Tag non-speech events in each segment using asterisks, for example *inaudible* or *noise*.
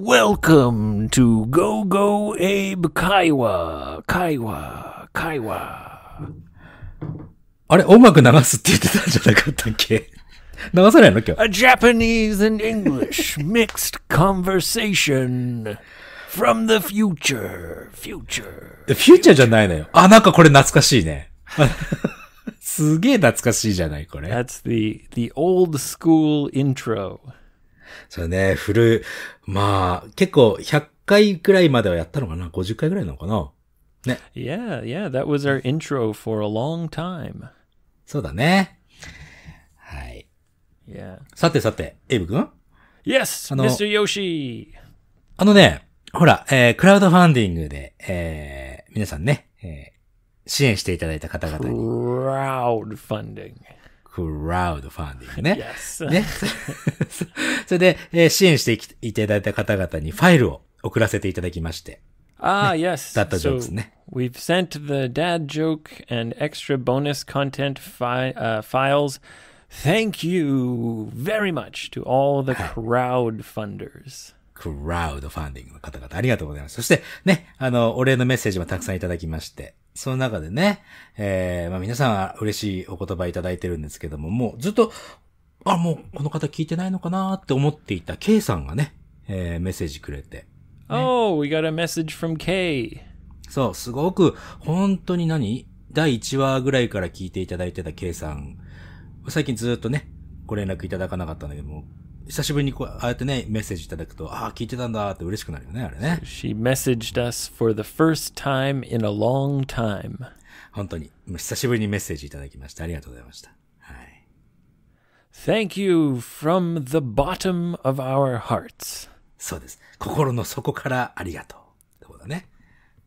Welcome to Go Go Abe Kaiwa. Kaiwa. Kaiwa. あれ、音楽流すって言ってたんじゃなかったっけ流さないの今日。A *laughs* Japanese and English mixed conversation from the future. Future. future じゃないのよ。あ、なんかこれ懐かしいね。すげえ懐かしいじゃないこれ。That's *laughs* the, the old school intro. そうね、古い、まあ、結構100回くらいまではやったのかな ?50 回くらいなのかなね。Yeah, yeah, that was our intro for a long time. そうだね。はい。Yeah. さてさて、エイブ君 ?Yes, Mr. Yoshi! あのね、ほら、えー、クラウドファンディングで、えー、皆さんね、えー、支援していただいた方々に。クラウドファンディング。クラウドファンディングね。ね。それで、えー、支援していただいた方々にファイルを送らせていただきまして。ああ、ね、yes. だったジョークですね。So we've sent the dad joke and extra bonus content fi、uh, files. Thank you very much to all the crowdfunders. クラウドファンディングの方々ありがとうございます。そして、ね、あの、お礼のメッセージもたくさんいただきまして、その中でね、えー、まあ皆さんは嬉しいお言葉いただいてるんですけども、もうずっと、あ、もうこの方聞いてないのかなって思っていた K さんがね、えー、メッセージくれて。ね、oh, we got a message from K. そう、すごく、本当に何第1話ぐらいから聞いていただいてた K さん。最近ずっとね、ご連絡いただかなかったんだけども、久しぶりにこう、ああやってね、メッセージいただくと、ああ、聞いてたんだって嬉しくなるよね、あれね。She messaged us for the first time in a long time. 本当に、久しぶりにメッセージいただきまして、ありがとうございました。はい。Thank you from the bottom of our hearts. そうです。心の底からありがとう。ってことだね。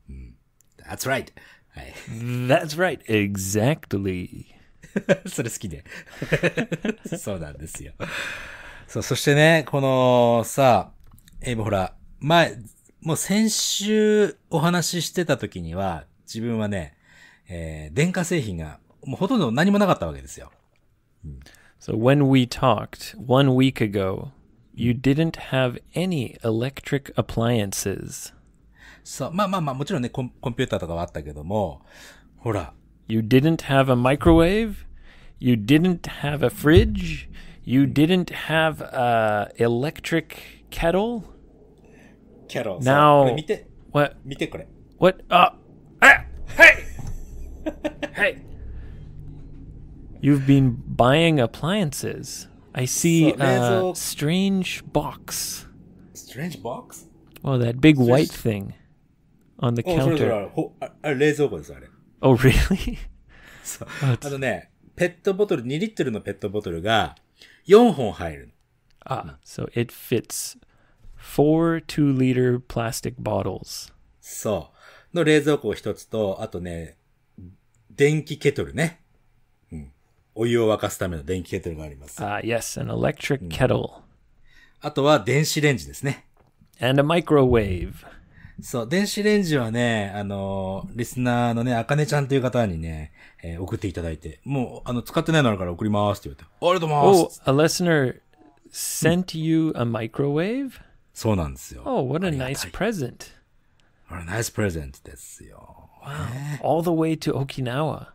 うん。That's right. はい。That's right. Exactly. *laughs* それ好きで。*laughs* そうなんですよ。そう、そしてね、この、さ、えー、ほら、前、もう先週お話ししてた時には、自分はね、えー、電化製品が、もうほとんど何もなかったわけですよ。うん、so when we talked one week ago, you didn't have any electric appliances. そう、まあまあまあ、もちろんねコン、コンピューターとかはあったけども、ほら。You didn't have a microwave? You didn't have a fridge? You didn't have a uh, electric kettle. Kettle. Now. What? What? Uh, ah, hey. *laughs* hey. You've been buying appliances. I see a uh, strange box. Strange box? Oh, that big strange. white thing on the oh, counter. Uh, oh, *laughs* really? あのね、ペットボトル、2リットルのペットボトルが、4本入るあ、so it fits four two liter plastic bottles. そう。の冷蔵庫一つと、あとね、電気ケトルね。うん。お湯を沸かすための電気ケトルがあります。あ、uh, yes, an electric kettle.、うん、あとは電子レンジですね。and a microwave. そう、電子レンジはね、あのー、リスナーのね、あかねちゃんという方にね、えー、送っていただいて、もう、あの、使ってないのあるから送りますって言われて、ありがとうございます。Oh, a listener sent you a microwave? そうなんですよ。Oh, what a nice present. What a nice present ですよ。Wow. All the way to Okinawa.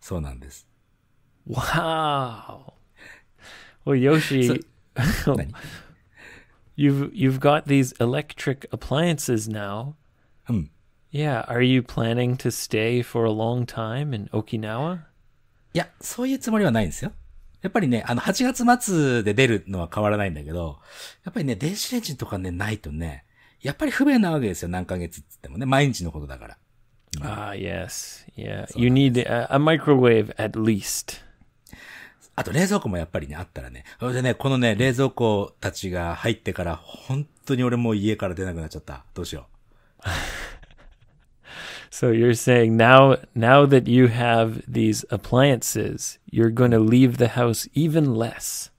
そうなんです。Wow! おい、ヨシ。何 *laughs* You've you've got these electric appliances now. Hmm. Yeah, are you planning to stay for a long time in Okinawa? いや、そういうつもりはないんですよ。やっぱりね、あの、8月末で出るのは変わらないんだけど、やっぱりね、電子レンジとかね、ないとね、やっぱり不便なわけですよ、何ヶ月って言ってもね、毎日のことだから。ああ、yes. Yeah. You need a, a microwave at least. あと冷蔵庫もやっぱりね、あったらね。それでね、このね、冷蔵庫たちが入ってから、本当に俺もう家から出なくなっちゃった。どうしよう。So you're saying now now that you have these appliances, you're g o n n a leave the house even less.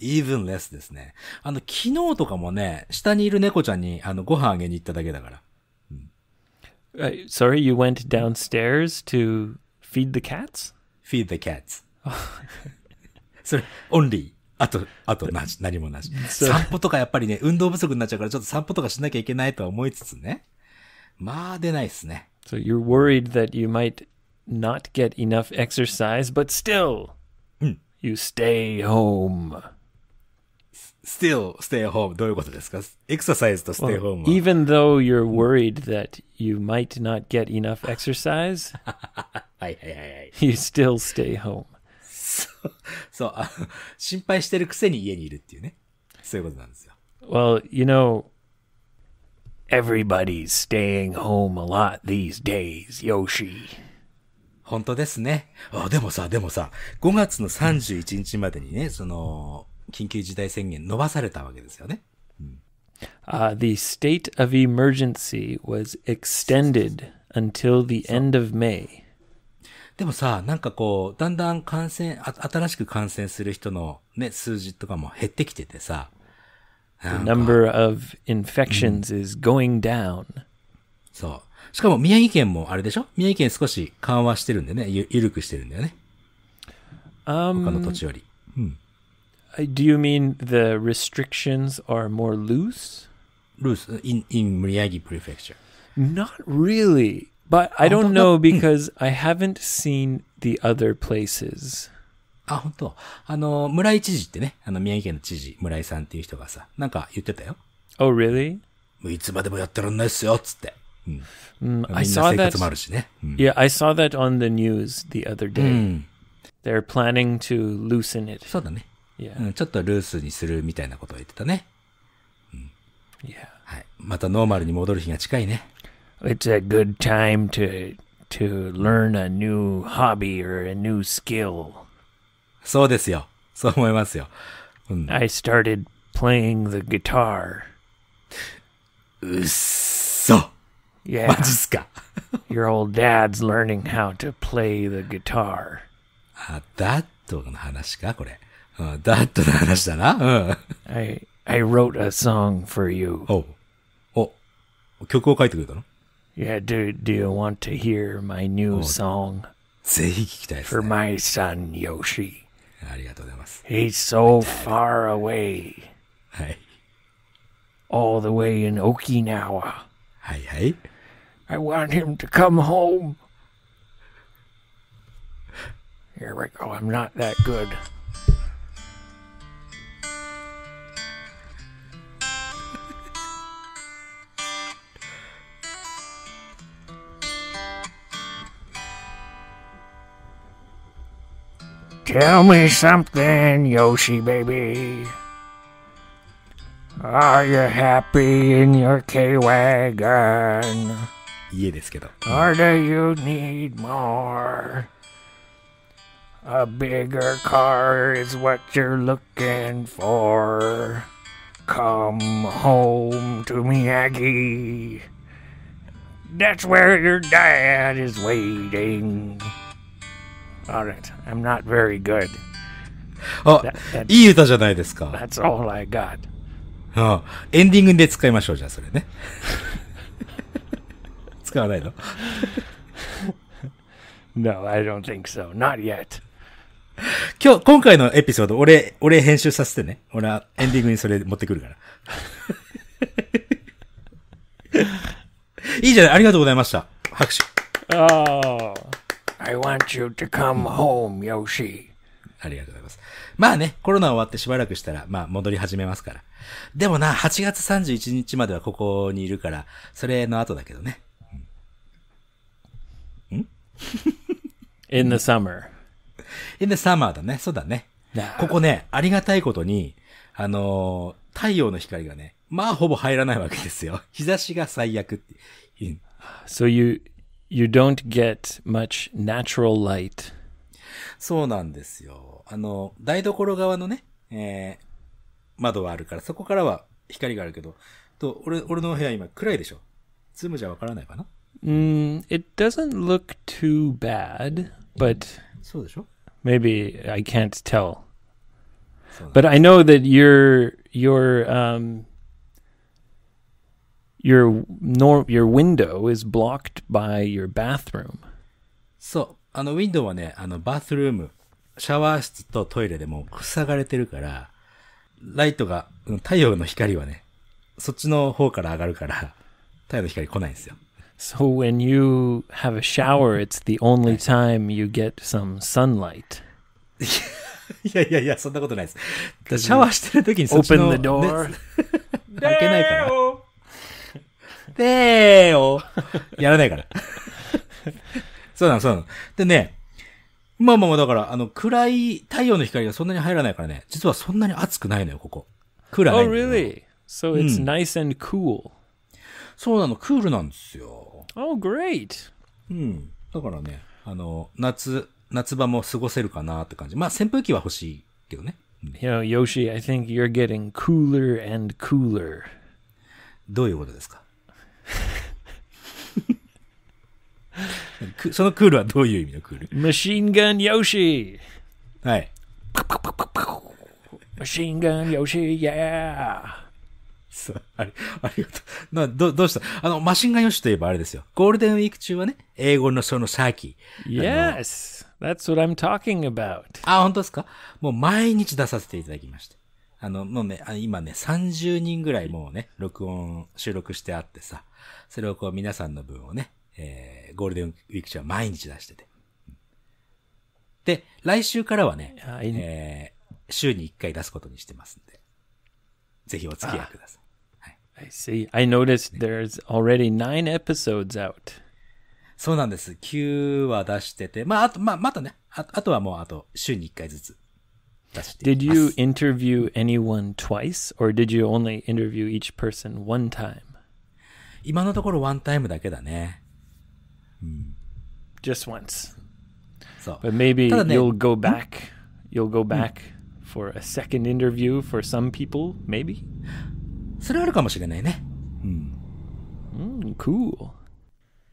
even less ですね。あの、昨日とかもね、下にいる猫ちゃんにあのご飯あげに行っただけだから。うん uh, sorry, you went downstairs to feed the cats? Feed the cats. それ、オンリー。あと、あとなし、何もなし。散歩とかやっぱりね、運動不足になっちゃうから、ちょっと散歩とかしなきゃいけないとは思いつつね。まあ、出ないですね。So you're worried that you might not get enough exercise, but still, you stay home. Still stay home どういうことですか ?exercise と stay home、well, Even though you're worried that you might not get enough exercise, はいはいはい、はい、you still stay home. そうあ心配してるくせに家にいるっていうねそういうことなんですよ Well, you know, everybody's staying home a lot these days, Yoshi. 本当ですね。あ、でもさ、でもさ、5月の31日までにね、その、緊急事態宣言伸ばされたわけですよね。uh, the state of emergency was extended until the end of May. でもさ、なんかこう、だんだん感染、新しく感染する人のね、数字とかも減ってきててさ。The number of infections、うん、is going down. そう。しかも宮城県もあれでしょ宮城県少し緩和してるんでね、ゆ緩くしてるんだよね。Um, 他の土地より。うん。Do you mean the restrictions are more loose? Loose in, in Miyagi Prefecture. Not really. But I don't know because I haven't seen the other places. あ、本当。あの、村井知事ってね、あの、宮城県の知事、村井さんっていう人がさ、なんか言ってたよ。Oh, really? もういつまでもやってらんないっすよ、つって。うん。うん、I saw that. もあるしね。うん、yeah, I saw that on the news the other day.、うん、They're planning to loosen it. そうだね。Yeah. うん、ちょっとルースにするみたいなことを言ってたね。うん。Yeah. はい。またノーマルに戻る日が近いね。it's a good time to to learn a new hobby or a new skill. So *laughs* hmm. I started playing the guitar. So. Yeah. *laughs* Your old dad's learning how to play the guitar. あ、ダットの話かこれ。うん、ダットの話だな。うん。I, ah, hmm, hmm. I wrote a song for you. おお曲を書いてくれたの oh. Oh, yeah, do do you want to hear my new oh, song? for my son Yoshi. He's so far away. all the way in Okinawa. I want him to come home. Here we go. I'm not that good. Tell me something, Yoshi baby. Are you happy in your K-Wagon? Or do you need more? A bigger car is what you're looking for. Come home to Miyagi. That's where your dad is waiting. Alright, I'm not very good. あ、いい歌じゃないですか。That's all I got. ああエンディングで使いましょう、じゃあそれね。*laughs* 使わないの *laughs* ?No, I don't think so. Not yet. 今日、今回のエピソード、俺、俺編集させてね。俺はエンディングにそれ持ってくるから。*laughs* いいじゃない、ありがとうございました。拍手。ああ。I want you to come home, Yoshi. ありがとうございます。まあね、コロナ終わってしばらくしたら、まあ戻り始めますから。でもな、8月31日まではここにいるから、それの後だけどね。ん *laughs* ?in the summer. in the summer だね。そうだね。ここね、ありがたいことに、あのー、太陽の光がね、まあほぼ入らないわけですよ。日差しが最悪って。So you, you don't get much natural light. そうなんですよ。あの、台所側のね、えー、窓はあるから、そこからは光があるけど、と俺俺の部屋今暗いでしょ。ズームじゃわからないかな。うん、it doesn't look too bad, but そうでしょ maybe I can't tell. But I know that your, e your, e um, your nor your window is blocked by your bathroom. そう。あの、ウィンドウはね、あの、バスルーム、シャワー室とトイレでも塞がれてるから、ライトが、太陽の光はね、そっちの方から上がるから、太陽の光来ないんですよ。So when you have a shower, it's the only time you get some sunlight. *laughs* いやいやいや、そんなことないです。シャワーしてる時にそっちの、ね、開けないから。てーを、*laughs* やらないから。そうなの、そうなの。でね、まあまあまあ、だから、あの、暗い太陽の光がそんなに入らないからね、実はそんなに暑くないのよ、ここ。暗い Oh, really? So it's nice and cool.、そうなの、クールなんですよ。Oh, great. うん。だからね、あの、夏、夏場も過ごせるかなって感じ。まあ、扇風機は欲しいけどね。You know, Yoshi, I think you're getting cooler and cooler. どういうことですか *laughs* そのクールはどういう意味のクールマシンガンシーはい。パクパパパマシンガンシー、イエーあう、ありがとう。な、ど、どうしたあの、マシンガンシーといえばあれですよ。ゴールデンウィーク中はね、英語のそのサーキー。Yes! That's what I'm talking about. あ、本当ですかもう毎日出させていただきまして。あの、もうね、今ね、30人ぐらいもうね、録音、収録してあってさ。それをこう皆さんの分をね、えー、ゴールデンウィーク中は毎日出してて。で、来週からはね、いいねえー、週に1回出すことにしてますんで、ぜひお付き合いください。I see. I noticed there's already nine episodes out. そうなんです。9話出してて、まあ、あと、まあ、またね、ああとはもうあと週に1回ずつ出してます。Did you interview anyone twice, or did you only interview each person one time? 今のところワンタイムだけだね。うん。just once. So, but maybe you'll go back. You'll go back for a second interview for some people, maybe. それあるかもしれないね。うん。うん、cool.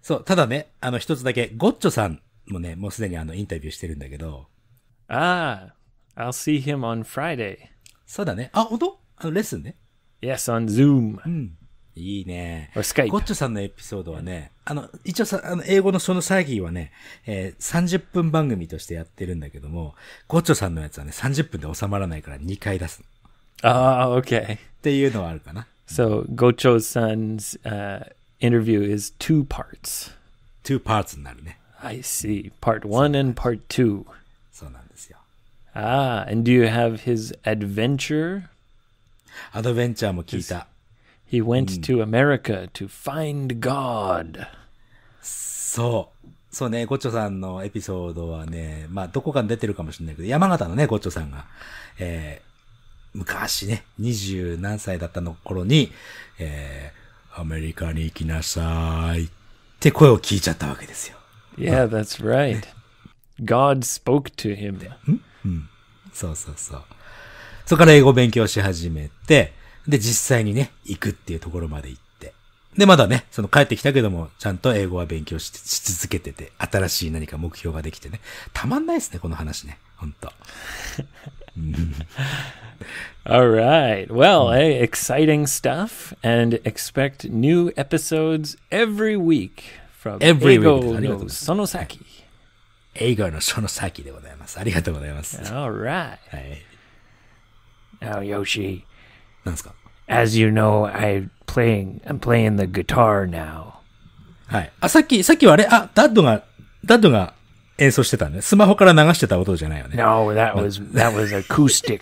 そう、ただね、あの一つだけ、ゴッチョさんもね、もうすでにあのインタビューしてるんだけど。ああ、I'll see him on Friday. そうだね。あ、本当あのレッスンね。Yes, on Zoom. うん。いいね。スカイプ。ゴッチョさんのエピソードはね、あの、一応さ、あの、英語のその詐欺はね、えー、30分番組としてやってるんだけども、ゴッチョさんのやつはね、30分で収まらないから2回出す。ああ、OK。っていうのはあるかな。So, ゴッチョさん s s uh, interview is two parts. Two parts になるね。I see. Part one and part two. そうなんですよ。ああ、and do you have his adventure? アドベンチャーも聞いた。He went to America to find God. そう。そうね、ごっちょさんのエピソードはね、まあ、どこかに出てるかもしれないけど、山形のね、ごっちょさんが、えー、昔ね、二十何歳だったの頃に、えー、アメリカに行きなさいって声を聞いちゃったわけですよ。Yeah, that's right. God spoke to him. うん、うん、そうそうそう。そこから英語を勉強し始めて、で、実際にね、行くっていうところまで行って。で、まだね、その帰ってきたけども、ちゃんと英語は勉強し続けてて、新しい何か目標ができてね。たまんないですね、この話ね。ほんと。*laughs* All right. Well, e exciting stuff. And expect new episodes every week from every e o week. no Sonosaki. 映画のその先でございます。ありがとうございます。All right. はい。Now, Yoshi. なんですか As you know, I'm playing, I'm playing the guitar now. はい。あ、さっき、さっきはあれ、あ、ダッドが、ダッドが演奏してたね。スマホから流してた音じゃないよね。No, that was, that was acoustic.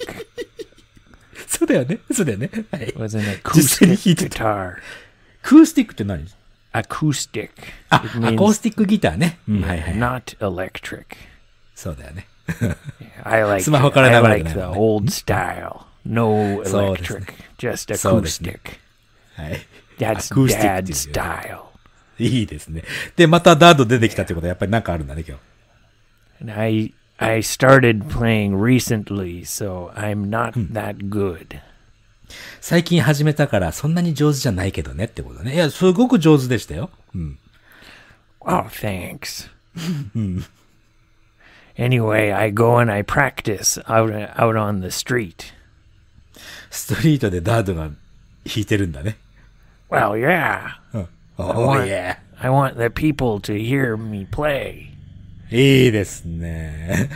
そうだよね。そうだよね。はい。was an acoustic guitar. Acoustic って何 ?Acoustic. あ、アコースティックギターね。うん、はいはい。not electric. そうだよね。I like, スマホから流れてない、ね。I like the old style. No electric, just acoustic. はい。That's a c o u t i c っていう dad style. いいですね。で、またダード出てきたってことはやっぱりなんかあるんだね、今日。I I started playing recently, so I'm not that good. 最近始めたからそんなに上手じゃないけどねってことね。いや、すごく上手でしたよ。うん。Oh, thanks. anyway, I go and I practice out out on the street. ストリートでダードが弾いてるんだね。Well, yeah. Oh, oh yeah. I want the people to hear me play. いいですね。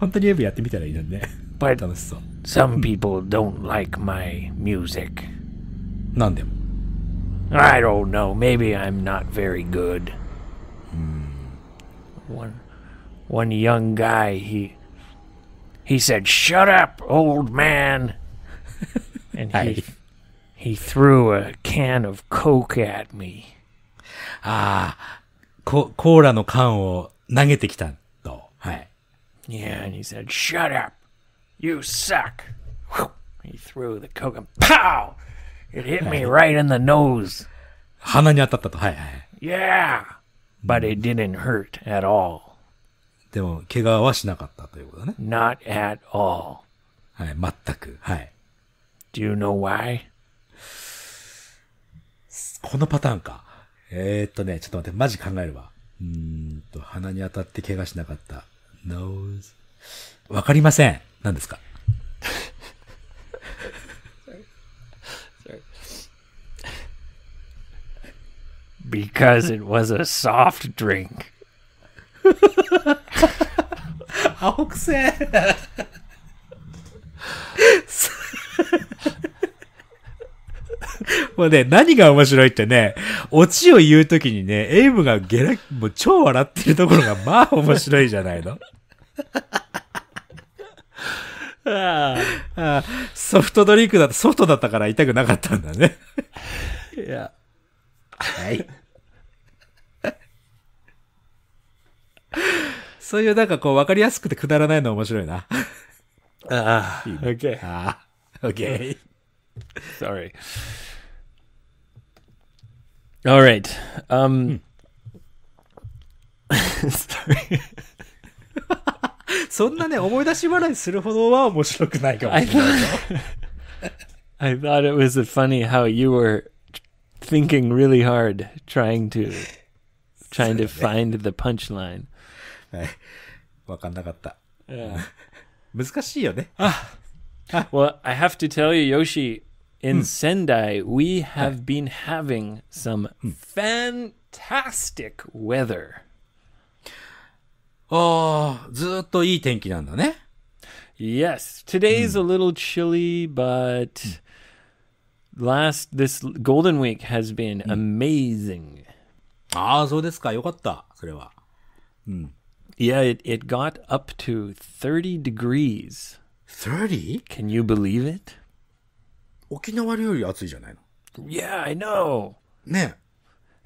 本当にエブやってみたらいいのね。But *laughs* 楽しそう。Some people don't like my music. なんでも。I don't know. Maybe I'm not very good. Hmm. One, one young guy, he, he said, "Shut up, old man." and he, he threw a can of Coke at me. ああ、コーラの缶を投げてきたと。はい。Yeah, and he said, shut up! You suck! He threw the Coke and pow! It hit me right in the nose. 鼻に当たったと。はいはい。Yeah! But it didn't hurt at all. でも、怪我はしなかったということね。Not at all. はい、全く。はい。Do you know why? このパターンか。えー、っとね、ちょっと待って、マジ考えるわ。うんと、鼻に当たって怪我しなかった。nose。わかりません。何ですか because it was a soft drink. *laughs* 青くせえもうね、何が面白いってね、オチを言うときにね、エイブがゲラ、もう超笑ってるところが *laughs* まあ面白いじゃないの。ああソフトドリンクだとソフトだったから痛くなかったんだね。いや。はい。そういうなんかこう分かりやすくてくだらないの面白いな。ああ、OK。ああ、OK。*laughs* Sorry. All right. Um, hmm. *laughs* sorry. *laughs* そんなね、思い出し笑いするほどは面白くないかも I しれないよ。thought, *laughs* I thought it was funny how you were thinking really hard, trying to trying to find the punchline. はい。わかんなかった。難しいよね。Well, ah. I have to tell you, Yoshi, in hmm. Sendai, we have been having some hmm. fantastic weather. Oh, yes, today's hmm. a little chilly, but hmm. last this golden week has been hmm. amazing. Ah, yeah, it, it got up to 30 degrees. 30? Can you believe it? Yeah, I know.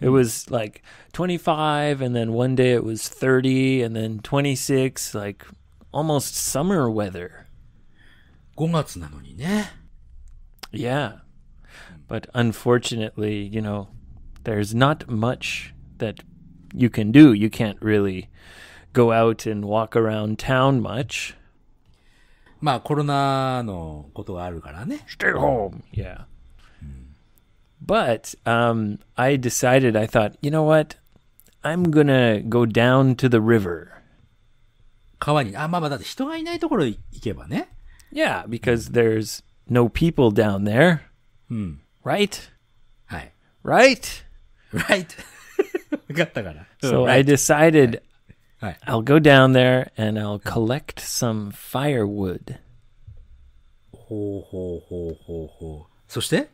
It was like 25, and then one day it was 30, and then 26, like almost summer weather. Yeah, But unfortunately, you know, there's not much that you can do. You can't really go out and walk around town much. まあコロナのことがあるからね。Stay home! Yeah. But um, I decided, I thought, you know what? I'm gonna go down to the river. Yeah. because there's no people down there. Hmm. Right. Right. *laughs* Right? *laughs* So hmm, I decided Right. I'll go down there and I'll collect some firewood. ほうほうほうほうほう。そして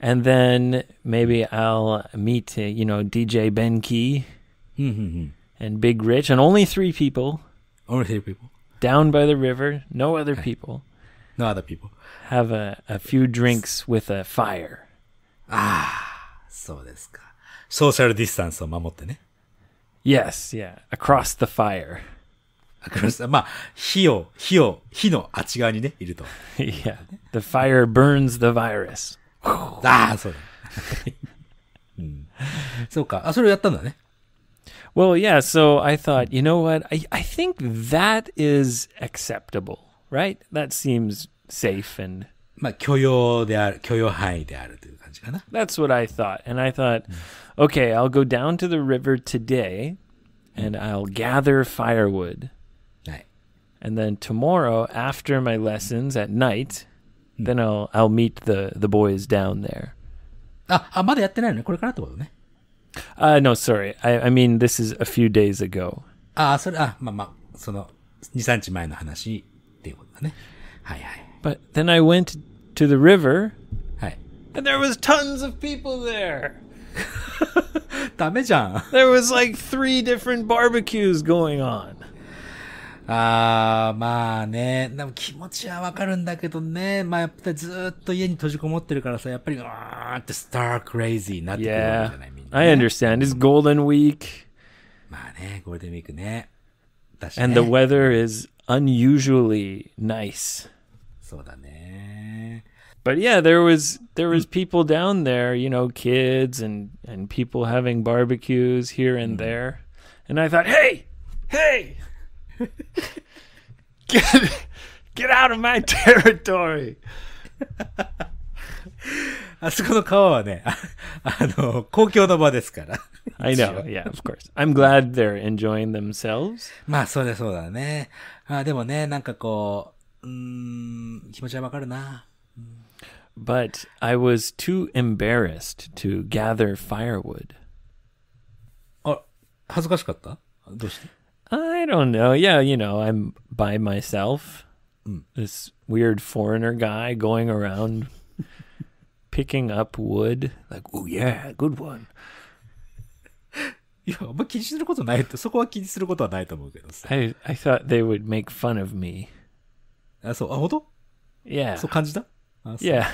And then maybe I'll meet, uh, you know, DJ Ben Key hmm, hmm, hmm. and Big Rich, and only three people. Only three people. Down by the river, no other people. No other people. Have a, a few drinks with a fire. Ah, Social ああ、そうですか。ソーシャルディスタンスを守ってね。Yes, yeah. Across the fire. across. まあ、火を、火を、火のあっち側にね、いると。yeah. *laughs* The fire burns the virus. *laughs* ああ、そうだ。うん、そうか。あ、それをやったんだね。Well, *laughs* yeah, so I thought, you know what? I, I think that is acceptable, right? That seems safe and. That's what I thought. And I thought, mm okay, I'll go down to the river today and mm. I'll gather firewood. Right. And then tomorrow after my lessons at night, mm. then I'll I'll meet the the boys down there. Ah, あ、まだやってないのね。これからってことね。Uh, ah, no, sorry. I, I mean, this is a few days ago. ああ、それ、あ、まあまあ、その、2、3日前の話っていうことだね。はいはい。But ah, ah, then I went to the river. and there was tons of people there. ダメじゃん。There was like three different barbecues going on. ああ、まあね。でも気持ちはわかるんだけどね。まあやっぱりずっと家に閉じこもってるからさ、やっぱり、うわーってスタークレイジーになってくるわけじゃない、みんな、ね。I understand. It's golden week. まあね、ゴールデンウィークね。だしね。And the weather is unusually nice. そうだね。but yeah, there was there was hmm. people down there, you know, kids and and people having barbecues here and mm-hmm. there, and I thought, hey, hey, *laughs* get get out of my *laughs* territory. *laughs* あそこの川はね、あの、公共の場ですから。I know, yeah, of course. I'm glad they're enjoying themselves. まあ、そうだそうだね。あでもね、なんかこう、うん、気持ちはわかるな。but I was too embarrassed to gather firewood. I don't know. Yeah, you know, I'm by myself. Mm. This weird foreigner guy going around picking up wood. Like, oh yeah, good one. いや、あんま気にすることないって、そこは気にすることはないと思うけどさ。I *laughs* I thought they would make fun of me. あ、そう、あ、ほんと Yeah. そう感じたいや。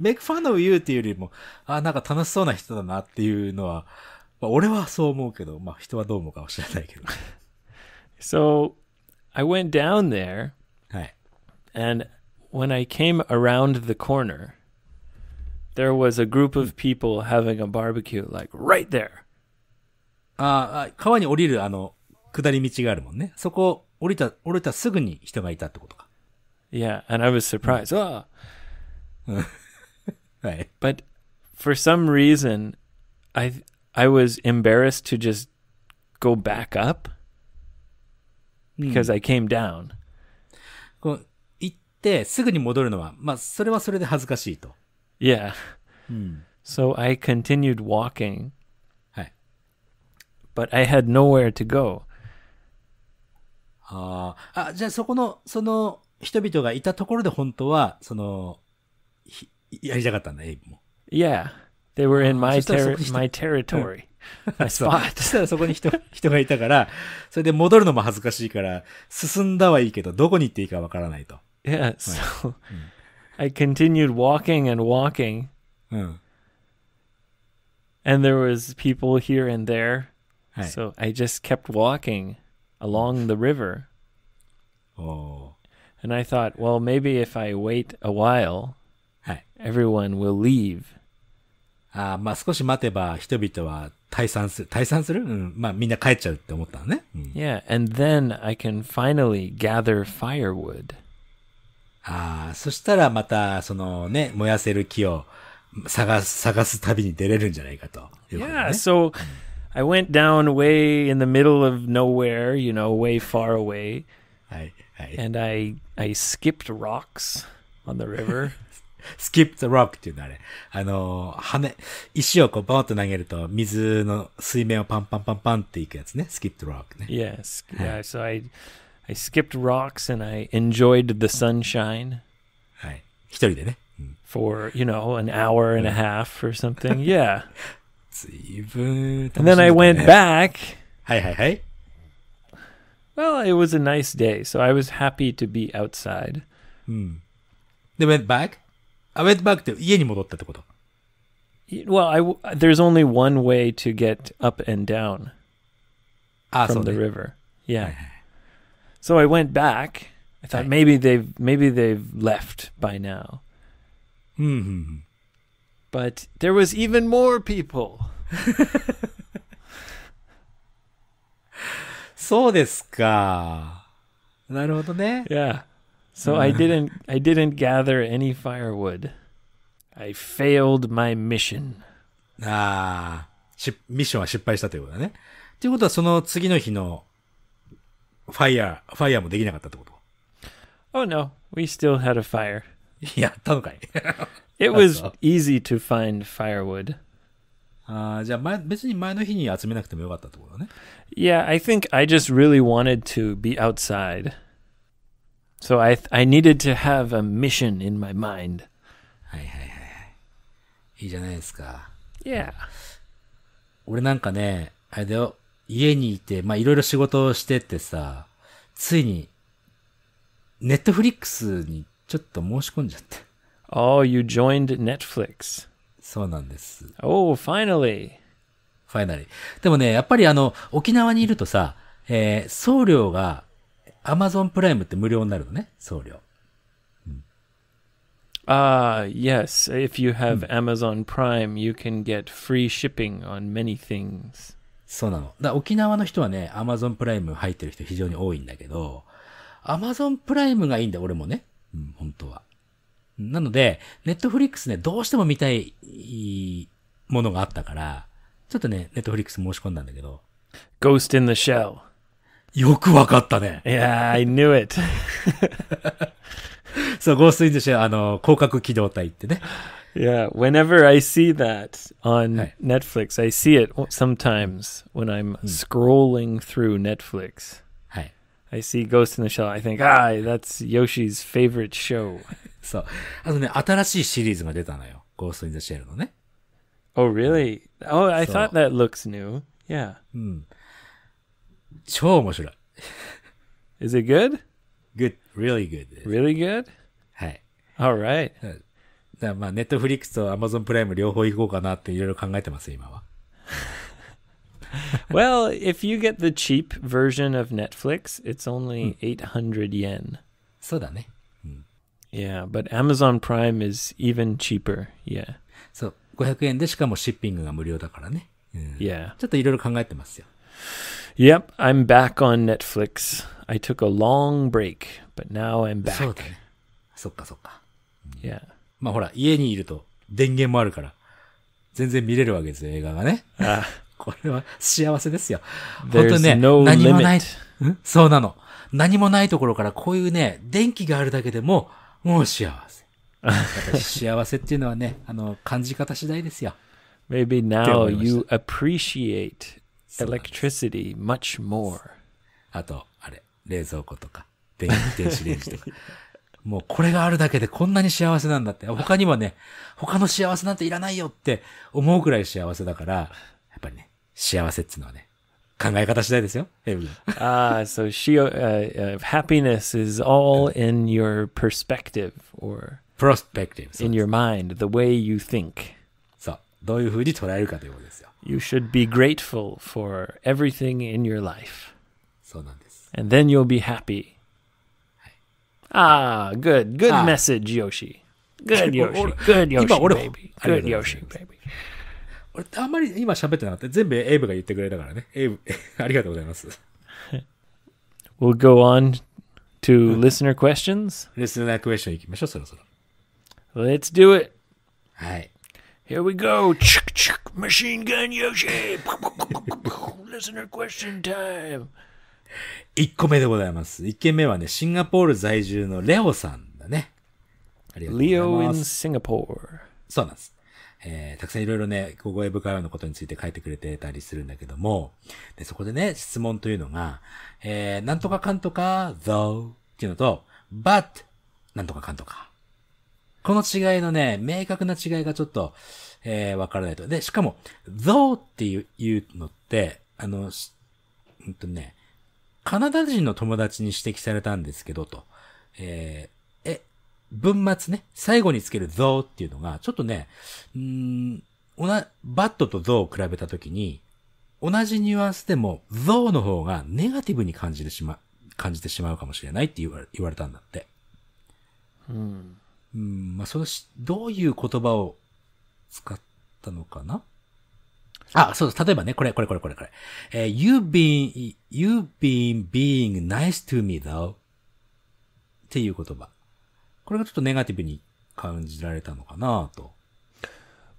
make fun of you っていうよりも、あ、なんか楽しそうな人だなっていうのは、まあ、俺はそう思うけど、まあ人はどう思うかは知らないけど。so, I went down there. はい。And when I came around the corner, there was a group of people having a barbecue, like right there. ああ、川に降りるあの、下り道があるもんね。そこ、降りた、降りたすぐに人がいたってことか。Yeah, and I was surprised. Oh, right. But for some reason, I I was embarrassed to just go back up because I came down. 行ってすぐに戻るのは、まあそれはそれで恥ずかしいと。Yeah. So I continued walking. But I had nowhere to go. ああ、じゃあそこの、その人々がいたところで本当は、その、やりたかったんだ、エイブも。Yeah. They were in my, ter my territory. そしたらそこに人人がいたから、それで戻るのも恥ずかしいから、進んだはいいけど、どこに行っていいかわからないと。Yeah, I continued walking and walking. and there was people here and there. So I just kept walking along the river. Oh. And I thought, well, maybe if I wait a while, everyone will leave. あまあ少し待てば人々は退散する。退散するうん。まあみんな帰っちゃうって思ったのね。うん、yeah, and then I can finally gather firewood. ああ、そしたらまたそのね、燃やせる木を探す、探す旅に出れるんじゃないかと,と、ね。Yeah, so I went down way in the middle of nowhere, you know, way far away. はい、はい。And I, I skipped rocks on the river. *laughs* スキップザロックっていうんだ、あれ。あのー、羽、石をこうバーッと投げると、水の水面をパンパンパンパンっていくやつね。スキップザロックね。Yes. Yeah, so I, I skipped rocks and I enjoyed the sunshine. はい。一人でね。For, you know, an hour and a half or something. Yeah. *laughs* 随分楽しんで、ね。And then I went back. はいはいはい。Well, it was a nice day, so I was happy to be outside. Hmm. They went back? I went back to 家に戻ったってこと Well, I, there's only one way to get up and down ah, from the river. Yeah. Ah. So I went back. I thought maybe they've maybe they've left by now. Hmm. But there was even more people. そうですかなるほどね *laughs* So I didn't I didn't gather any firewood. I failed my mission. ああ、しミッションは失敗したということだね。ということはその次の日のファイヤー、ファイヤーもできなかったってこと ah, Oh no, we still had a fire. *laughs* やったのかい *laughs* It was *laughs* easy to find firewood. ああ、じゃあ、ま、別に前の日に集めなくてもよかったってことだね。Yeah, I think I just really wanted to be outside. So I, I needed to have a mission in my mind. はいはいはいい。いじゃないですか。Yeah. 俺なんかね、あれだよ、家にいて、まあいろいろ仕事をしてってさ、ついに、ネットフリックスにちょっと申し込んじゃって。Oh, you joined Netflix. そうなんです。Oh, finally. Finally. でもね、やっぱりあの、沖縄にいるとさ、えー、送料がアマゾンプライムって無料になるのね、送料。Ah, yes. If you have Amazon Prime, you can get free shipping on many things. そうなの。だ沖縄の人はね、アマゾンプライム入ってる人非常に多いんだけど、アマゾンプライムがいいんだ、俺もね。うん、本当は。なので、ネットフリックスね、どうしても見たいものがあったから、ちょっとね、ネットフリックス申し込んだんだけど。Ghost in the Shell. よくわかったね。いや a I knew it. そう、ゴーストインでしょ、あの、広角機動隊ってね。Yeah, whenever I see that on Netflix, I see it sometimes when I'm scrolling through Netflix. はい。I see Ghost in the Shell, I think, ah, that's Yoshi's favorite show. そう。あのね、新しいシリーズが出たのよ。Ghost in the Shell のね。Oh, really? Oh, I thought that looks new. Yeah. うん。超面白い。Is it good? Good, really good. Really good? はい。Alright. だまあ、ネットフリックスとアマゾンプライム両方行こうかなっていろいろ考えてます、今は。well, if you get the cheap version of Netflix, it's only 800 yen. そうだね。yeah, but Amazon Prime is even cheaper. Yeah. そう、500円でしかもシッピングが無料だからね。うん、yeah. ちょっといろいろ考えてますよ。Yep, I'm back on Netflix. I took a long break, but now I'm back. そうだね。そっかそっか。いや。まあほら、家にいると電源もあるから、全然見れるわけですよ、映画がね。a *laughs* これは幸せですよ。本当にね、何もないそうなの。何もないところからこういうね、電気があるだけでも、もう幸せ。や幸せっていうのはね、あの、感じ方次第ですよ。*laughs* Maybe now you appreciate electricity much more. あと、あれ、冷蔵庫とか、電 *laughs* 電子レンジとか。もうこれがあるだけでこんなに幸せなんだって。他にもね、他の幸せなんていらないよって思うくらい幸せだから、やっぱりね、幸せっていうのはね、考え方次第ですよ。あ h そう、*laughs* h happiness is all in your perspective or p r o s p e c t i v e in your mind, the way you think. そう。どういうふうに捉えるかということですよ。You should be grateful for everything in your life. and then you'll be happy. Ah, good. Good ah. message, Yoshi. Good 今 *laughs* Yoshi. 俺 Good 今 Yoshi, 俺も baby. ありがと Good うござ Yoshi, います baby. 俺あんまり今喋ってなかった。全部エイブが言ってくれたからね。エイブ、ありがとうございます。We'll *laughs* *laughs* go on to listener questions. レスナークエスチョン行きましょう、そろそろ。Let's do it. はい。Here we go. Chick, chick, machine gun Yoshi. time. Listener 1個目でございます。1件目はね、シンガポール在住のレオさんだね。ありがとうございます。Leo in Singapore。そうなんです。えー、たくさんいろいろね、小声深いのことについて書いてくれてたりするんだけども、で、そこでね、質問というのが、えー、なんとかかんとか、though っていうのと、but なんとかかんとか。この違いのね、明確な違いがちょっと、えー、わからないと。で、しかも、though っていういうのって、あの、うんとね、カナダ人の友達に指摘されたんですけど、と。えー、え、文末ね、最後につけるぞーっていうのが、ちょっとね、んおな、バットと t h を比べたときに、同じニュアンスでも、ゾウの方がネガティブに感じてしま、感じてしまうかもしれないって言われ言われたんだって。うん。うん、まあ、そのし、どういう言葉を使ったのかなあ、そうです。例えばね、これ、これ、これ、これ、これ。えー、you've been, you've been being nice to me though. っていう言葉。これがちょっとネガティブに感じられたのかなと。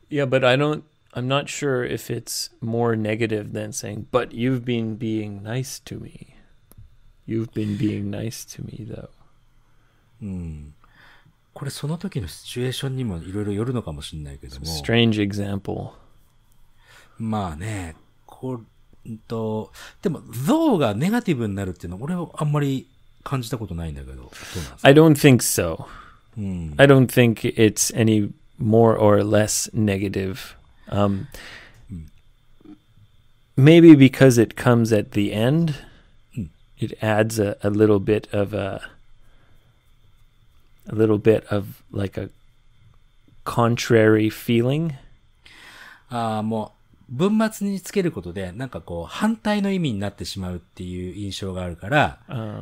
Yeah, but I don't, I'm not sure if it's more negative than saying, but you've been being nice to me. You've been being nice to me though. うん。これその時のシチュエーションにもいろいろよるのかもしれないけども。strange example. まあね、こうんと、でも、though がネガティブになるっていうのは俺はあんまり感じたことないんだけど、どうなんですか ?I don't think so.、うん、I don't think it's any more or less negative.、Um, maybe because it comes at the end, it adds a, a little bit of a a little bit of like a contrary feeling. ああ、もう、文末につけることで、なんかこう、反対の意味になってしまうっていう印象があるから、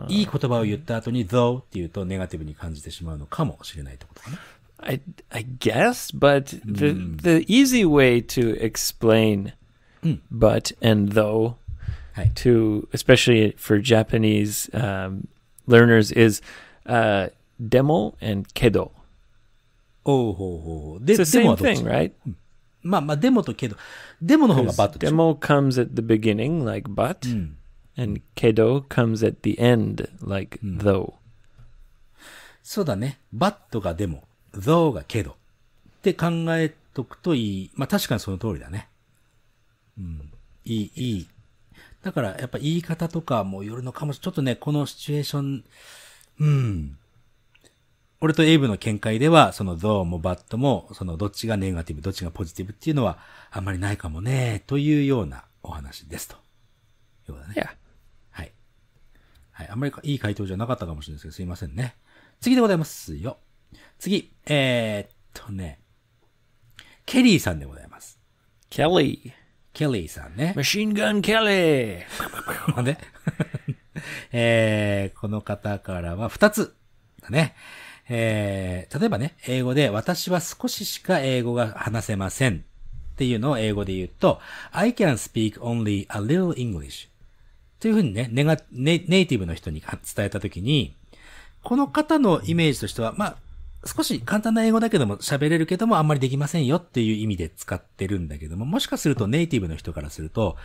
いい言葉を言った後に uh, though っていうとネガティブに感じてしまうのかもしれないってことかな。I, I guess, but the, hmm. easy way to explain hmm. and though to, especially for Japanese um, learners, is uh, でも、and けど。おうほうほう。で、It's t h same thing, right? まあまあ、でもとけど。でもの方がバットでも comes at the beginning, like but, うん and けど comes at the end, like though. そうだね。but がでも、though がけど。って考えとくといい。まあ確かにその通りだね。うん。いい、いい。だからやっぱ言い方とかもよるのかもしれない。ちょっとね、このシチュエーション、うん。俺とエイブの見解では、そのゾウもバットも、そのどっちがネガティブ、どっちがポジティブっていうのはあんまりないかもね、というようなお話ですと。いうだね。Yeah. はい。はい。あんまりいい回答じゃなかったかもしれないですけど、すいませんね。次でございますよ。次、えー、っとね、ケリーさんでございます。ケリー。ケリーさんね。マシンガンケリー。*laughs* な *laughs* えー、この方からは2つだね。えー、例えばね、英語で私は少ししか英語が話せませんっていうのを英語で言うと、I can speak only a little English というふうにね、ネガネネイティブの人に伝えたときに、この方のイメージとしては、まあ、少し簡単な英語だけども喋れるけどもあんまりできませんよっていう意味で使ってるんだけども、もしかするとネイティブの人からすると、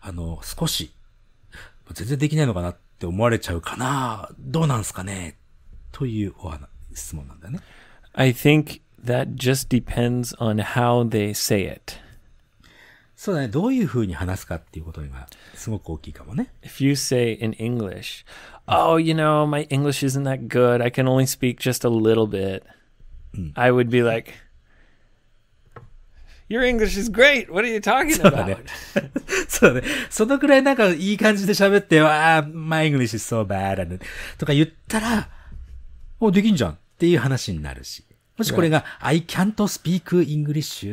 あの、少し、全然できないのかなって思われちゃうかなどうなんすかねというお話質問なんだよね。I think that just depends on how they say it. そうだね。どういうふうに話すかっていうことがすごく大きいかもね。If you say in English, oh, you know, my English isn't that good. I can only speak just a little bit. Hmm. I would be like, Your English is great! What are you talking about? *laughs* そうだね。そのくらいなんかいい感じで喋って、ああ、my English is so bad. とか言ったら、お、できんじゃん。ていう話になるし。もしこれが、I can't speak English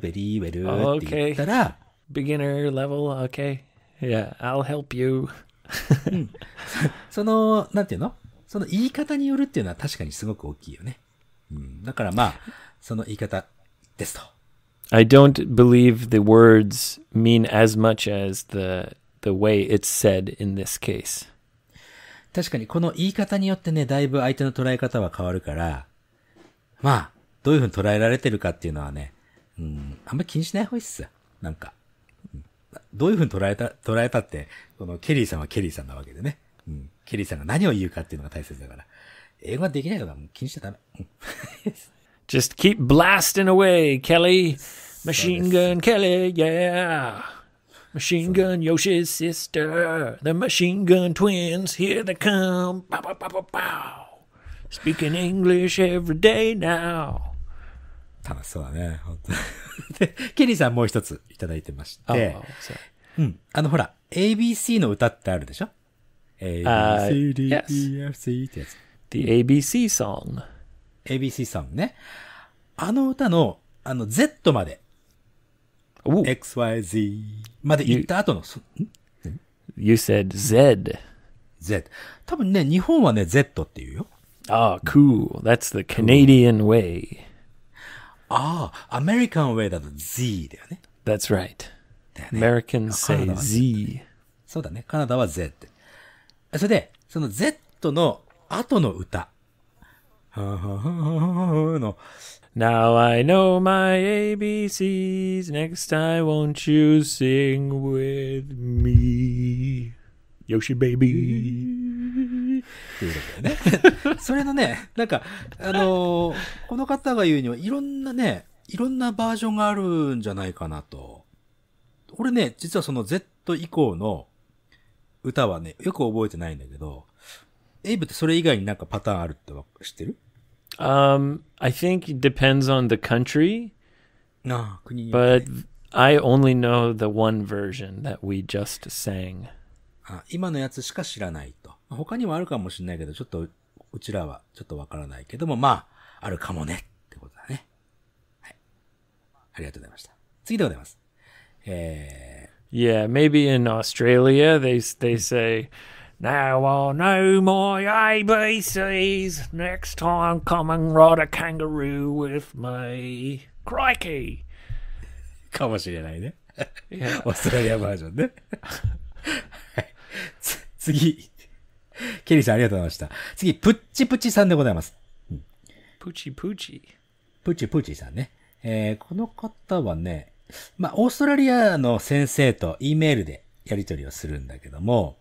very well って言ったら、beginner level, okay. Yeah, I'll help you. その、なんていうのその言い方によるっていうのは確かにすごく大きいよね。うん、だからまあ、その言い方ですと。I don't believe the words mean as much as the, the way it's said in this case. 確かにこの言い方によってね、だいぶ相手の捉え方は変わるから、まあ、どういうふうに捉えられてるかっていうのはね、うん、あんまり気にしない方がいいっすよ。なんか。どういうふうに捉えた、捉えたって、このケリーさんはケリーさんなわけでね。うん。ケリーさんが何を言うかっていうのが大切だから。英語はできないから気にしちゃダメ。Just keep blasting away, Kelly. Machine gun Kelly, yeah. Machine Gun Yoshi's sister. The Machine Gun Twins, here they come. Bow, bow, bow, bow, bow. Speaking English every day now. 楽しそうだね、本当ケリーさんもう一ついただいてまして。うん。あの、ほら、ABC の歌ってあるでしょ ?ABCDEFC ってやつ。The ABC song. ABC song ね。あの歌の、あの、Z まで XYZ まで行った後の、You said Z. Z. 多分ね、日本はね、Z って言うよ。ああ、cool. That's the Canadian way. ああ、アメリカン way だと Z だよね。That's right. だよね Americans say カナダは Z. そうだね。カナダは Z。それで、その Z の後の歌。の Now I know my ABCs. Next time, won't you sing with me? Yoshi baby. いうことよね。*laughs* それのね、なんか、あのー、この方が言うには、いろんなね、いろんなバージョンがあるんじゃないかなと。俺ね、実はその Z 以降の歌はね、よく覚えてないんだけど、エイブってそれ以外になんかパターンあるって知ってる Um, I think it depends on the country. No, but I only know the one version that we just sang. 今のやつしか知らないと。他にもあるかもしれないけど、ちょっとうちらはちょっとわからないけども、まあ、あるかもねってことだね。はい。ありがとうございました。次でございます。えー、Yeah, maybe in Australia they, they say, There are no more ABCs. Next time, come and ride a kangaroo with me. Crikey! かもしれないね。オーストラリアバージョンね。はい次。ケリーさんありがとうございました。次、プッチプチさんでございます。プチプチ。プチプチさんね。えーこの方はね、まあ、オーストラリアの先生と E メールでやり取りをするんだけども、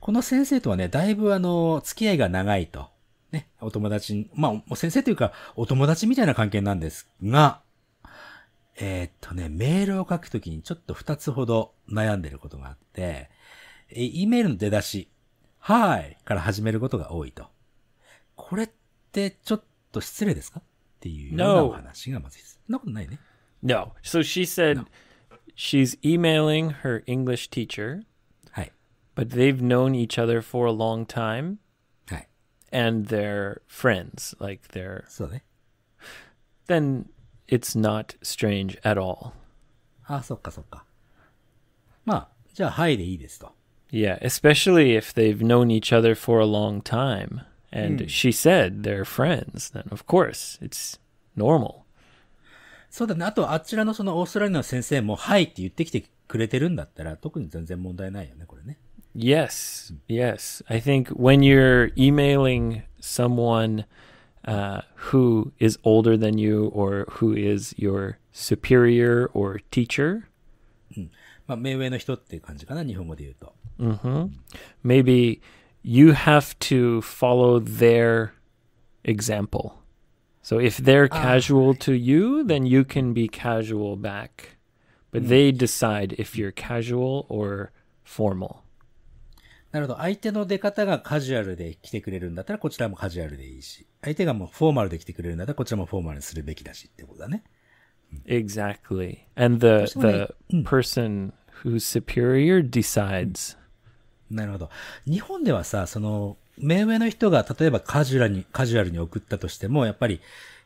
この先生とはね、だいぶあの、付き合いが長いと。ね、お友達、まあ、先生というか、お友達みたいな関係なんですが、えー、っとね、メールを書くときにちょっと二つほど悩んでることがあって、え、E メールの出だし、はいから始めることが多いと。これってちょっと失礼ですかっていうようなお話がまずいです。そんなことないね。No. So she said no. she's emailing her English teacher but they've known each other for a long time. And they're friends, like they're. So they. Then it's not strange at all. あ、そっかそっか。まあ、じゃあ、はいでいいですと。Yeah, especially if they've known each other for a long time. And、she said they're friends, then of course, it's normal. そうだね。あと、あちらのそのオーストラリアの先生も、はいって言ってきてくれてるんだったら、特に全然問題ないよね、これね。Yes, yes. I think when you're emailing someone uh, who is older than you or who is your superior or teacher. hmm Maybe you have to follow their example. So if they're ah, casual to you, then you can be casual back. But hmm. they decide if you're casual or formal. なるほど。相手の出方がカジュアルで来てくれるんだったら、こちらもカジュアルでいいし、相手がもうフォーマルで来てくれるんだったら、こちらもフォーマルにするべきだしってことだね。Exactly. And the, the person who's superior decides. なるほど。日本ではさ、その、目上の人が例えばカジュアルに、カジュアルに送ったとしても、やっぱり、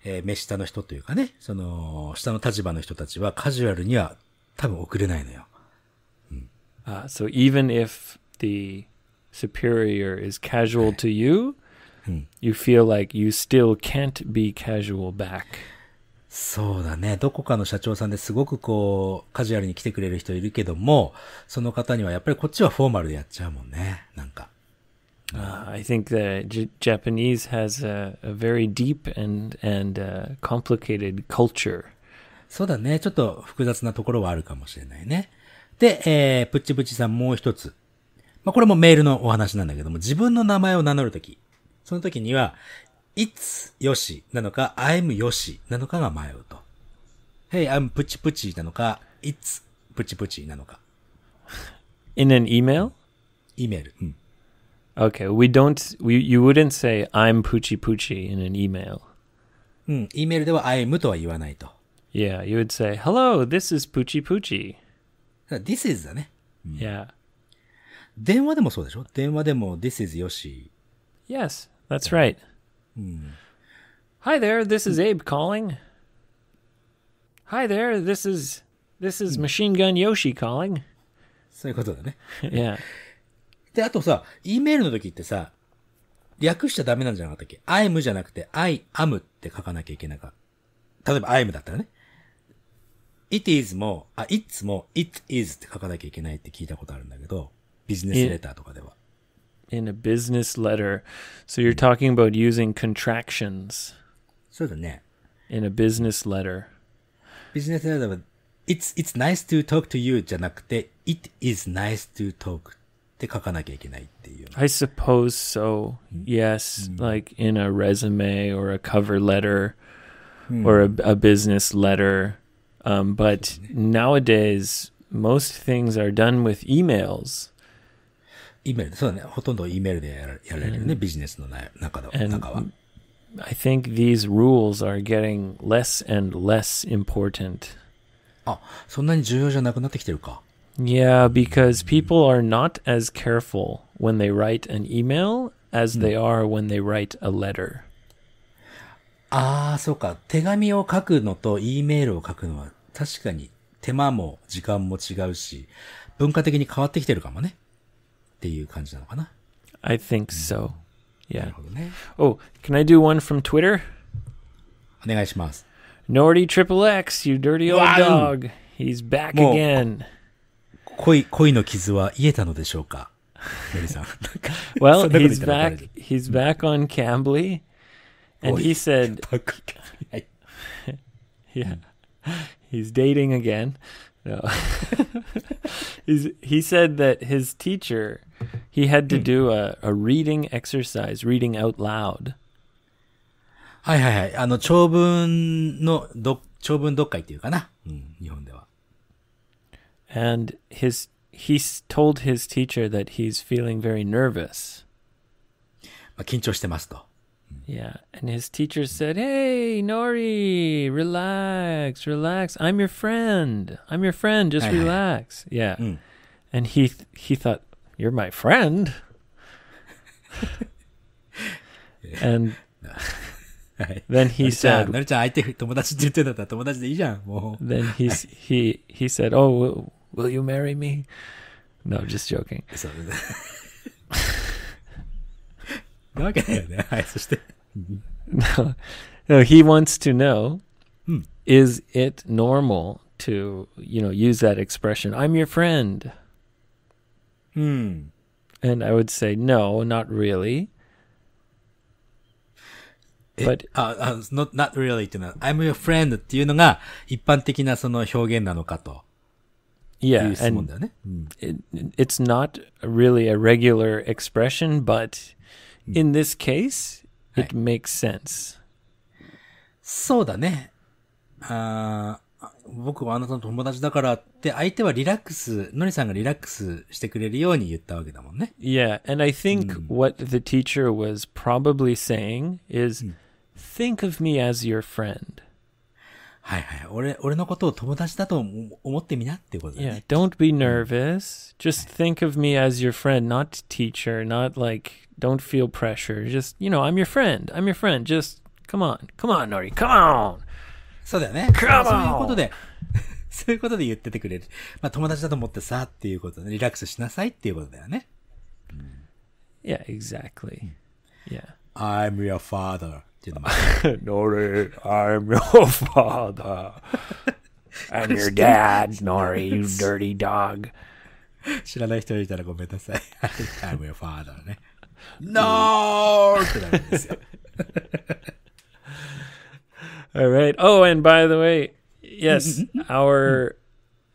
えー、目下の人というかね、その、下の立場の人たちはカジュアルには多分送れないのよ。うん、uh, so even if the superior is casual to you, you feel like you still can't be casual back. そうだね。どこかの社長さんですごくこう、カジュアルに来てくれる人いるけども、その方にはやっぱりこっちはフォーマルでやっちゃうもんね。なんか。Uh, I think that J a p a n e s e has a, a very deep and, and、u complicated culture. そうだね。ちょっと複雑なところはあるかもしれないね。で、えー、プッチプチさんもう一つ。まあ、これもメールのお話なんだけども、自分の名前を名乗るとき、その時には、いつよしなのか、I'm よしなのかが迷うと。Hey, I'm プチプチなのか、いつプチプチなのか。In an email? イメール。うん。Okay, we don't, we, you wouldn't say I'm プチプチ i n an email. うん、E メールでは I'm とは言わないと。Yeah, you would say, hello, this is プチプチ。This is だね。Yeah. 電話でもそうでしょ電話でも This is Yoshi. Yes, that's right. Hi there, this is Abe calling. Hi there, this is this is Machine Gun Yoshi calling. そういうことだね。yeah. で、あとさ、E メールの時ってさ、略しちゃダメなんじゃなかったっけ ?I'm じゃなくて I am って書かなきゃいけなかった。例えば I'm だったらね。It is も、あ、It's も It is って書かなきゃいけないって聞いたことあるんだけど。In a business letter. So you're talking about using contractions. そうだね。in a business letter. letter, it's, it's nice to talk to you じゃなくて it is nice to talk って書かなきゃいけないっていう。I suppose so. Yes. Hmm. Like in a resume or a cover letter hmm. or a, a business letter. Um, but nowadays, most things are done with emails. E メール、そうだね。ほとんど E メールでやらやられるね、ビジネスの中では。I think these rules are getting less and less important. あ、そんなに重要じゃなくなってきてるか。Yeah, because people are not as careful when they write an email as they are when they write a letter. ああ、そうか。手紙を書くのと E メルを書くのは確かに手間も時間も違うし、文化的に変わってきてるかもね。っていう感じなのかな I think so. Yeah. Oh, can I do one from Twitter? お願いします。Nordy Triple X, you dirty old dog. He's back *laughs* Well, again. 恋、恋の傷は癒えたのでしょうかメリさん。なんか Well, he's back. He's back on Cambly, and he said, *laughs* "Yeah, he's dating again." No. *laughs* He's, he said that his teacher, he had to hmm. do a, a reading exercise, reading out loud. はいはいはい。あの、長文のど、長文読解っていうかな。うん、日本では。And his, he told his teacher that he's feeling very nervous. まあ、緊張してますと。yeah. And his teacher said, Hey, Nori, relax, relax. I'm your friend. I'm your friend. Just relax. Yeah. Mm. And he, th- he thought, You're my friend. and *laughs* then he said, Then he, he, he said, Oh, will, will you marry me? No, just joking. *laughs* なわけだよね。はい、そして。no, *laughs* *laughs* no, he wants to know hmm. is it normal to, you know, use that expression, I'm your friend? Hmm. And I would say, no, not really. Eh, but, あ、uh, ah, ah, not, not really i am your friend っていうのが一般的なその表現なのかと。Yeah, and it, it's not really a regular expression, but Mm. in this case, it makes sense. そうだね。あ僕はあなたの友達だからって相手はリラックス、のりさんがリラックスしてくれるように言ったわけだもんね。Yeah, and I think、what mm. the teacher was probably saying is、think mm. of me as your friend. はいはい。俺、俺のことを友達だと思ってみなってことだね。Yeah, don't be nervous. Just think of me as your friend, not teacher, not like, don't feel pressure. Just, you know, I'm your friend. I'm your friend. Just, come on. Come on, Nori. Come on! そうだよね。Come on! そういうことで、そういうことで言っててくれる。まあ、友達だと思ってさ、っていうことで、リラックスしなさいっていうことだよね。Yeah, exactly. Yeah. I'm your father. do *laughs* Nori, I'm your father. *laughs* I'm your dad, Nori, you dirty dog. i am *laughs* your father No. All right. Oh, and by the way, yes, mm-hmm. Mm-hmm. our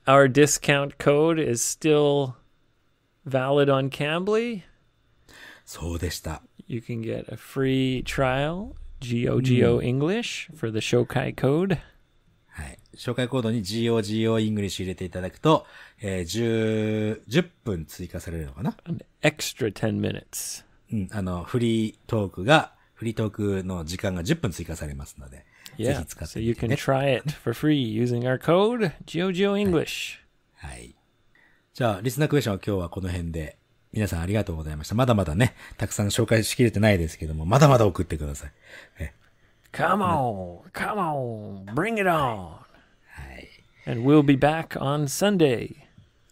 our discount code is still valid on Cambly. So, you can get a free trial GOGO English for the 紹介コード。はい。紹介コードに GOGO English 入れていただくと、えー、10、10分追加されるのかな ?extra 10 minutes。うん、あの、フリートークが、フリートークの時間が10分追加されますので、ぜひ使ってみて、ね。So you can try it for free using our code, GOGO English、はい。はい。じゃあ、リスナークエーションは今日はこの辺で。皆さんありがとうございました。まだまだね、たくさん紹介しきれてないですけども、まだまだ送ってください。come on, come on, bring it on!、はい、And we'll be back on Sunday.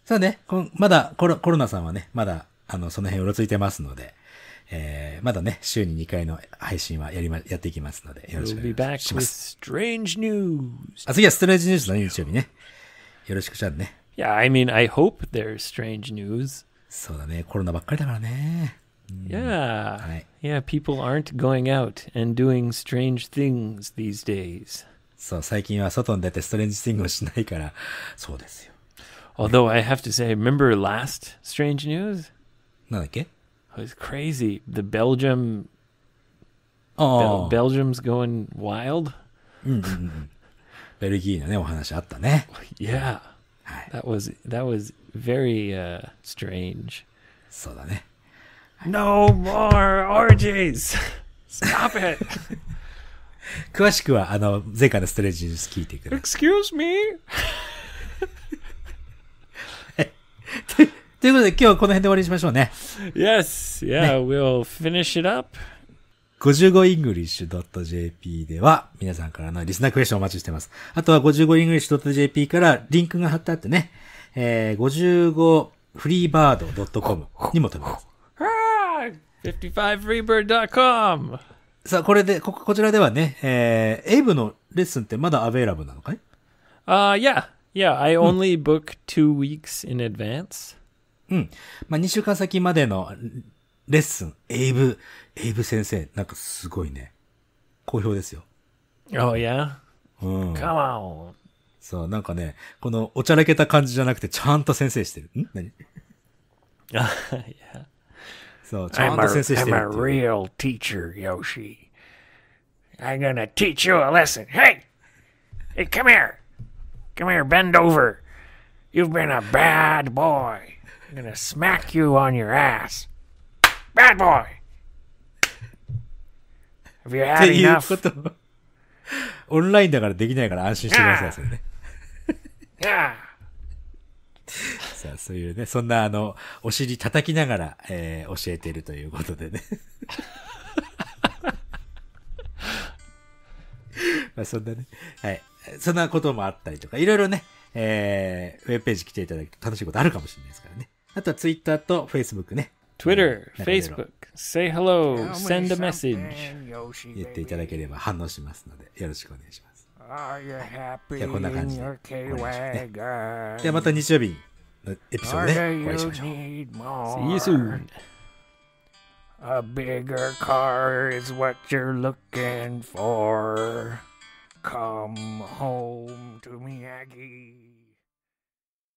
そうね、まだコロコロナさんはね、まだあのその辺うろついてますので、えー、まだね、週に2回の配信はやりま、やっていきますので、よろしくお願いします。We'll、strange news. あ、次はストレージニュースだね、の日曜日ね。よろしくじゃんね。Yeah, I mean, I hope there's strange news. そうだね。コロナばっかりだからね。Yeah. はい。Yeah, people aren't going out and doing strange things these days. そう、最近は外に出てストレンジスイングをしないから、そうですよ。Although I have to say, remember last strange news? なんだっけ It was crazy. The Belgium. Oh. Bel- Belgium's going wild. うんベルギーのね、お話あったね。Yeah. はい。That was, that was very uh, strange. そうだね。*laughs* No more orgies! Stop it! *laughs* 詳しくは、あの、前回のストレージニュース聞いてください。Excuse me? *laughs* ということで、今日はこの辺で終わりにしましょうね。Yes, yeah, we'll finish it up. 55english.jp では皆さんからのリスナークエッションをお待ちしています。あとは 55english.jp からリンクが貼ってあってね、えー、55フリーバード .com にも飛びます。55freebird.com! さあ、これで、こ、こちらではね、えー、エイブのレッスンってまだアベイラブなのかいああ、いや、いや、I only book two weeks in advance. うん。まあ、2週間先までのレッスン、エイブ、エイブ先生、なんかすごいね。好評ですよ。Oh, yeah? うん。Come on! そう、なんかね、このおちゃらけた感じじゃなくて、ちゃんと先生してる。ん何あ、いや。そう、ちゃんと先生してる I'm a, I'm a real teacher, Yoshi. I'm gonna teach you a lesson. Hey! Hey, come here! Come here, bend over. You've been a bad boy. I'm gonna smack you on your ass. Bad boy! Have you had enough? オンラインだからできないから安心してください、それね。*laughs* さあ、そういうね、そんなあの、お尻叩きながら、えー、教えているということでね。*laughs* まあそんなね、はい。そんなこともあったりとか、いろいろね、えー、ウェブページ来ていただくと楽しいことあるかもしれないですからね。あとはツイッターとフェイスブックね。Twitter、Facebook、Say hello, send a message. 言っていただければ反応しますので、よろしくお願いします。じゃあこんな感じで終わりましょうね。ではまた日曜日のエピソードでお会いしましょう。See you soon! A bigger car is what you're looking for. Come home to Miyagi.